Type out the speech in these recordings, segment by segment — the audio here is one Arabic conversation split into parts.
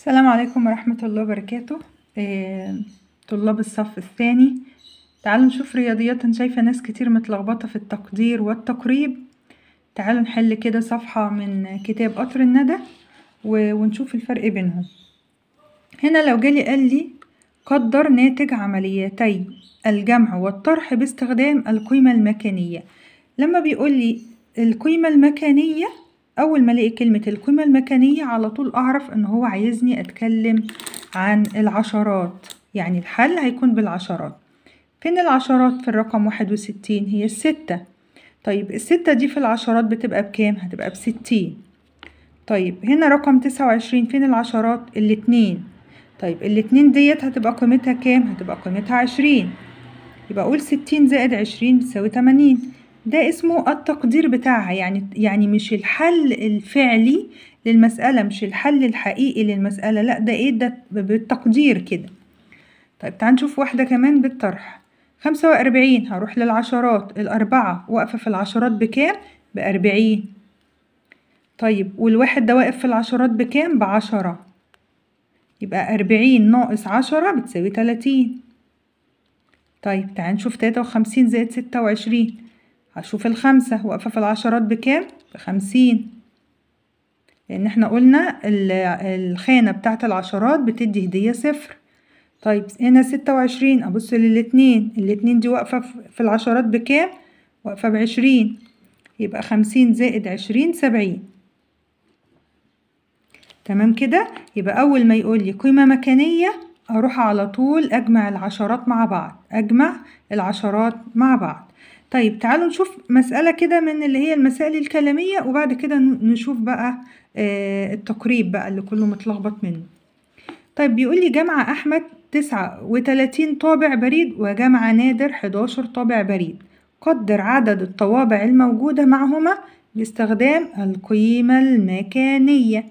السلام عليكم ورحمة الله وبركاته إيه طلاب الصف الثاني تعالوا نشوف رياضيات انا شايفة ناس كتير متلخبطة في التقدير والتقريب تعالوا نحل كده صفحة من كتاب قطر الندى ونشوف الفرق بينهم هنا لو جالي قال لي قدر ناتج عمليتي الجمع والطرح باستخدام القيمة المكانية لما بيقول لي القيمة المكانية أول ما ألاقي كلمة القيمة المكانية على طول أعرف إن هو عايزني أتكلم عن العشرات يعني الحل هيكون بالعشرات فين العشرات في الرقم واحد وستين هي الستة طيب الستة دي في العشرات بتبقى بكام هتبقى بستين طيب هنا رقم تسعة وعشرين فين العشرات الاتنين طيب الاتنين ديت هتبقى قيمتها كام هتبقى قيمتها عشرين يبقى أقول ستين زائد عشرين بتساوي تمانين ده اسمه التقدير بتاعها يعني يعني مش الحل الفعلي للمسألة مش الحل الحقيقي للمسألة لا ده ايه ده بالتقدير كده طيب تعال نشوف واحدة كمان بالطرح خمسة وأربعين هروح للعشرات الأربعة واقفة في العشرات بكام؟ بأربعين طيب والواحد ده واقف في العشرات بكام؟ بعشرة يبقى أربعين ناقص عشرة بتساوي تلاتين طيب تعال نشوف تلاتة وخمسين زائد ستة وعشرين هشوف الخمسة واقفة في العشرات بكام بخمسين لأن احنا قلنا الخانة بتاعة العشرات بتدي هدية صفر طيب هنا ستة وعشرين أبص للاتنين الاتنين دي واقفة في العشرات بكام واقفة بعشرين يبقى خمسين زائد عشرين سبعين تمام كده يبقى أول ما يقول لي قيمة مكانية أروح على طول أجمع العشرات مع بعض أجمع العشرات مع بعض طيب تعالوا نشوف مسألة كده من اللي هي المسائل الكلامية وبعد كده نشوف بقى آه، التقريب بقى اللي كله متلخبط منه طيب بيقول لي جامعة أحمد تسعة وتلاتين طابع بريد وجامعة نادر حداشر طابع بريد قدر عدد الطوابع الموجودة معهما باستخدام القيمة المكانية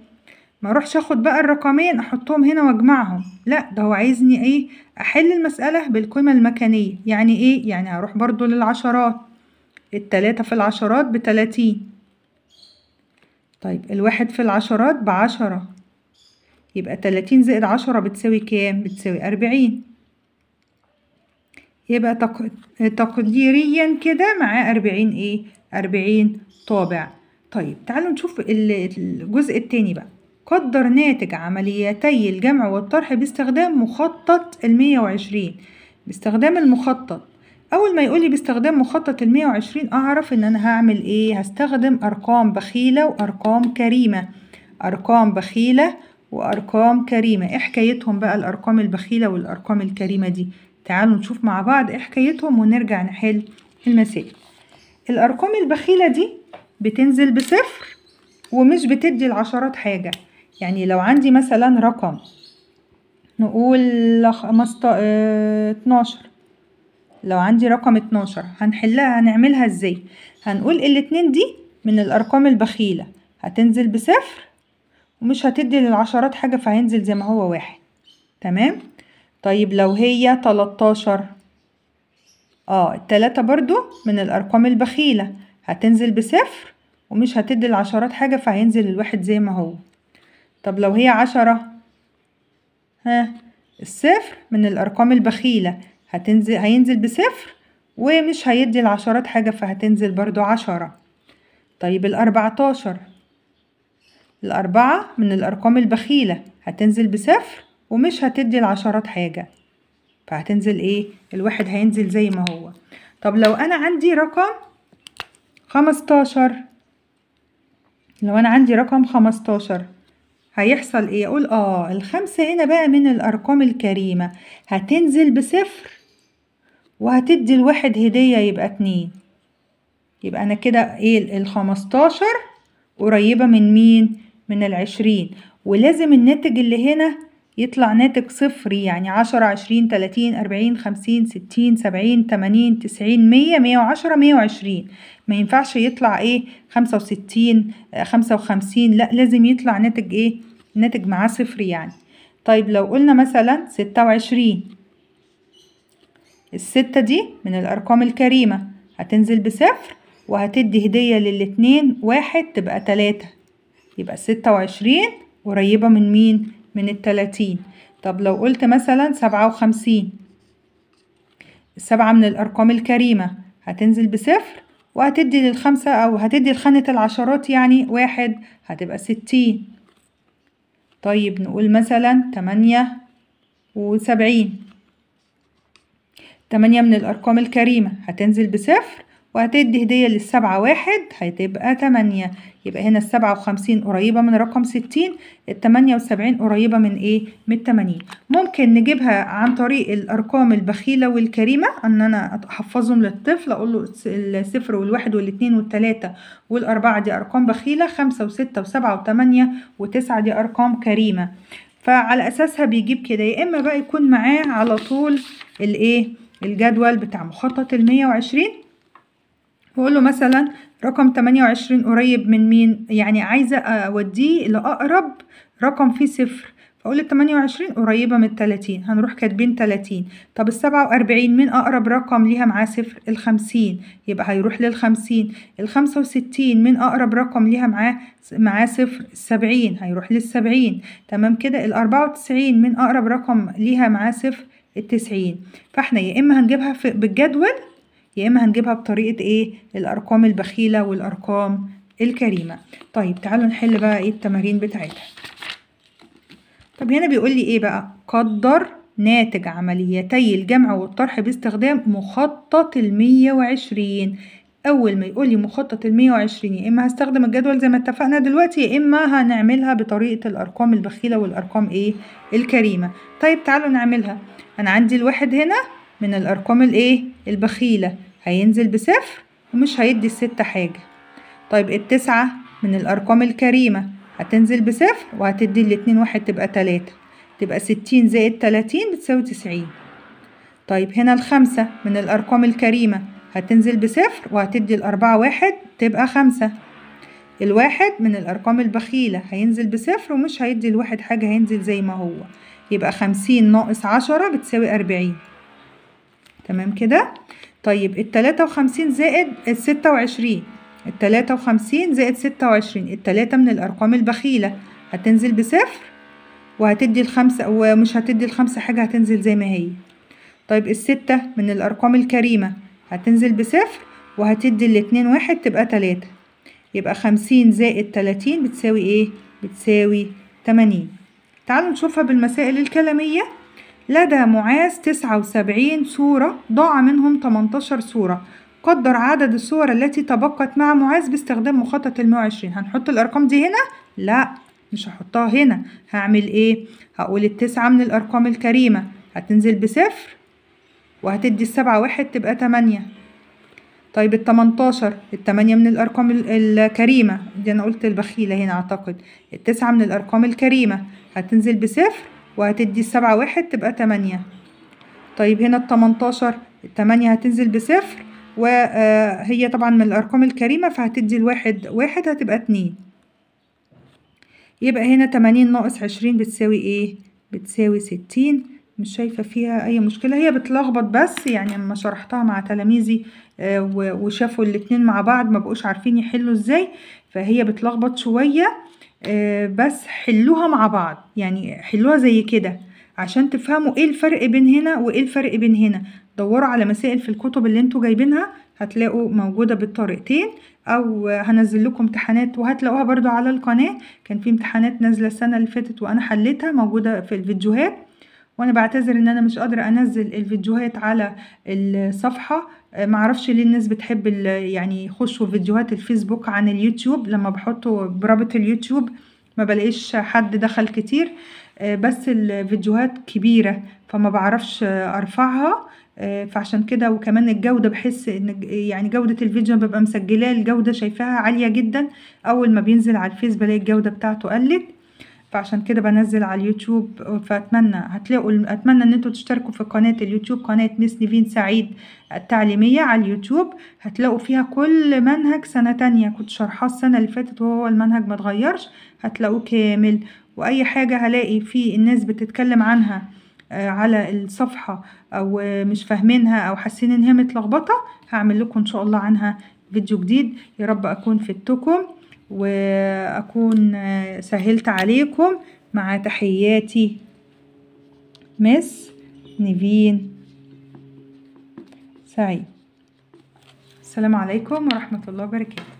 ما اروحش اخد بقى الرقمين احطهم هنا واجمعهم لا ده هو عايزني ايه احل المسألة بالقيمة المكانية يعني ايه يعني هروح برضو للعشرات التلاتة في العشرات بتلاتين طيب الواحد في العشرات بعشرة يبقى تلاتين زائد عشرة بتساوي كام بتساوي اربعين يبقى تق... تقديريا كده معاه اربعين ايه اربعين طابع طيب تعالوا نشوف الجزء التاني بقى قدر ناتج عمليتي الجمع والطرح باستخدام مخطط المية وعشرين باستخدام المخطط أول ما يقولي باستخدام مخطط المية وعشرين أعرف إن أنا هعمل إيه هستخدم أرقام بخيلة وأرقام كريمة أرقام بخيلة وأرقام كريمة إيه حكايتهم بقى الأرقام البخيلة والأرقام الكريمة دي تعالوا نشوف مع بعض إيه حكايتهم ونرجع نحل المسائل الأرقام البخيلة دي بتنزل بصفر ومش بتدي العشرات حاجة يعني لو عندي مثلا رقم نقول خمسة آه، اتناشر لو عندي رقم اتناشر هنحلها هنعملها ازاي هنقول الاتنين دي من الارقام البخيلة هتنزل بصفر ومش هتدي للعشرات حاجة فهينزل زي ما هو واحد تمام طيب لو هي تلاتاشر اه التلاتة برضو من الارقام البخيلة هتنزل بصفر ومش هتدي العشرات حاجة فهينزل الواحد زي ما هو طب لو هي عشرة ها الصفر من الأرقام البخيلة هتنزل هينزل بصفر ومش هيدي العشرات حاجة فهتنزل برضو عشرة طيب الأربعتاشر الأربعة من الأرقام البخيلة هتنزل بصفر ومش هتدي العشرات حاجة فهتنزل ايه الواحد هينزل زي ما هو طب لو أنا عندي رقم خمستاشر لو أنا عندي رقم خمستاشر هيحصل ايه اقول اه الخمسة هنا بقى من الارقام الكريمة هتنزل بصفر وهتدي الواحد هدية يبقى اتنين يبقى انا كده ايه الخمستاشر قريبة من مين من العشرين ولازم الناتج اللي هنا يطلع ناتج صفري يعني عشرة عشرين تلاتين أربعين خمسين ستين سبعين تمانين تسعين مية مية وعشرة مية وعشرين ما ينفعش يطلع ايه خمسة وستين خمسة وخمسين لا لازم يطلع ناتج ايه ناتج معاه صفر يعني طيب لو قلنا مثلا ستة وعشرين الستة دي من الأرقام الكريمة هتنزل بصفر وهتدي هدية للاتنين واحد تبقى تلاتة يبقى ستة وعشرين قريبة من مين؟ من التلاتين طب لو قلت مثلا سبعة وخمسين السبعة من الأرقام الكريمة هتنزل بصفر وهتدي للخمسة أو هتدي لخانة العشرات يعني واحد هتبقى ستين طيب نقول مثلا تمانية وسبعين تمانية من الأرقام الكريمة هتنزل بصفر وهتدي هدية للسبعة واحد هتبقى تمانية يبقى هنا السبعة وخمسين قريبة من رقم ستين التمانية وسبعين قريبة من ايه؟ من التمانين ممكن نجيبها عن طريق الأرقام البخيلة والكريمة ان انا احفظهم للطفل اقول له الصفر والواحد والاتنين والتلاتة والأربعة دي أرقام بخيلة خمسة وستة وسبعة وتمانية وتسعة دي أرقام كريمة فعلى أساسها بيجيب كده يا إما بقى يكون معاه على طول الايه؟ الجدول بتاع مخطط المية وعشرين بقول له مثلا رقم 28 قريب من مين يعني عايزه اوديه لاقرب رقم فيه صفر فاقول ال28 قريبه من ال30 هنروح كاتبين 30 طب ال47 مين اقرب رقم ليها معاه صفر ال50 يبقى هيروح لل50 ال65 مين اقرب رقم ليها معاه معاه صفر السبعين 70 هيروح لل70 تمام كده ال94 مين اقرب رقم ليها معاه صفر التسعين فاحنا يا اما هنجيبها في بالجدول يا اما هنجيبها بطريقه ايه الارقام البخيله والارقام الكريمه طيب تعالوا نحل بقى ايه التمارين بتاعتها طب هنا بيقول لي ايه بقى قدر ناتج عمليتي الجمع والطرح باستخدام مخطط ال120 اول ما يقول لي مخطط ال120 يا اما هستخدم الجدول زي ما اتفقنا دلوقتي يا اما هنعملها بطريقه الارقام البخيله والارقام ايه الكريمه طيب تعالوا نعملها انا عندي الواحد هنا من الأرقام الإيه البخيلة هينزل بصفر ومش هيدي الستة حاجة طيب التسعة من الأرقام الكريمة هتنزل بصفر وهتدي الاتنين واحد تبقى تلاتة تبقى ستين زائد تلاتين بتساوي تسعين طيب هنا الخمسة من الأرقام الكريمة هتنزل بصفر وهتدي الأربعة واحد تبقى خمسة الواحد من الأرقام البخيلة هينزل بصفر ومش هيدي الواحد حاجة هينزل زي ما هو يبقى خمسين ناقص عشرة بتساوي أربعين تمام كده طيب التلاتة وخمسين زائد الستة وعشرين التلاتة وخمسين زائد ستة وعشرين التلاتة من الأرقام البخيلة هتنزل بصفر وهتدي الخمسة ومش هتدي الخمسة حاجة هتنزل زي ما هي طيب الستة من الأرقام الكريمة هتنزل بصفر وهتدي الاتنين واحد تبقى تلاتة يبقى خمسين زائد تلاتين بتساوي ايه؟ بتساوي تمانين تعالوا نشوفها بالمسائل الكلامية لدى معاذ 79 سورة ضاع منهم 18 سورة قدر عدد السور التي تبقت مع معاذ باستخدام مخطط ال 120 هنحط الأرقام دي هنا؟ لا مش هحطها هنا هعمل ايه؟ هقول التسعة من الأرقام الكريمة هتنزل بصفر وهتدي السبعة واحد تبقى تمانية طيب التمنتاشر التمانية من الأرقام الكريمة دي أنا قلت البخيلة هنا أعتقد التسعة من الأرقام الكريمة هتنزل بصفر وهتدي السبعة واحد تبقى تمانية طيب هنا التمنتاشر التمانية هتنزل بصفر وهي آه، طبعا من الأرقام الكريمة فهتدي الواحد واحد هتبقى اتنين يبقى هنا تمانين ناقص عشرين بتساوي ايه؟ بتساوي ستين مش شايفة فيها أي مشكلة هي بتلخبط بس يعني لما شرحتها مع تلاميذي آه، وشافوا الاتنين مع بعض ما بقوش عارفين يحلوا ازاي فهي بتلخبط شوية آه، بس حلوها مع بعض يعني حلوها زي كده عشان تفهموا ايه الفرق بين هنا وايه الفرق بين هنا دوروا على مسائل في الكتب اللي انتوا جايبينها هتلاقوا موجودة بالطريقتين او هنزل لكم امتحانات وهتلاقوها برضو على القناة كان في امتحانات نازلة السنة اللي فاتت وانا حليتها موجودة في الفيديوهات وانا بعتذر ان انا مش قادرة انزل الفيديوهات على الصفحة آه، ما أعرفش ليه الناس بتحب يعني يخشوا فيديوهات الفيسبوك عن اليوتيوب، لمّا بحطه برابط اليوتيوب ما بلاقيش حد دخل كتير، آه، بس الفيديوهات كبيرة، فما بعرفش أرفعها آه، فعشان كده وكمان الجودة بحس إن يعني جودة الفيديو ببقى مسجّلاه الجودة شايفاها عالية جدًا، أول ما بينزل على الفيس بلاقي الجودة بتاعته قَلِّت. فعشان كده بنزل على اليوتيوب فاتمنى هتلاقوا اتمنى ان انتوا تشتركوا في قناه اليوتيوب قناه ميس نيفين سعيد التعليميه على اليوتيوب هتلاقوا فيها كل منهج سنه تانية كنت شرحاه السنه اللي فاتت وهو المنهج ما اتغيرش هتلاقوه كامل واي حاجه هلاقي في الناس بتتكلم عنها آه، على الصفحة أو مش فاهمينها أو حاسين إن هي متلخبطة هعمل لكم إن شاء الله عنها فيديو جديد يا رب أكون فدتكم وأكون سهلت عليكم مع تحياتي مس نيفين سعيد السلام عليكم ورحمة الله وبركاته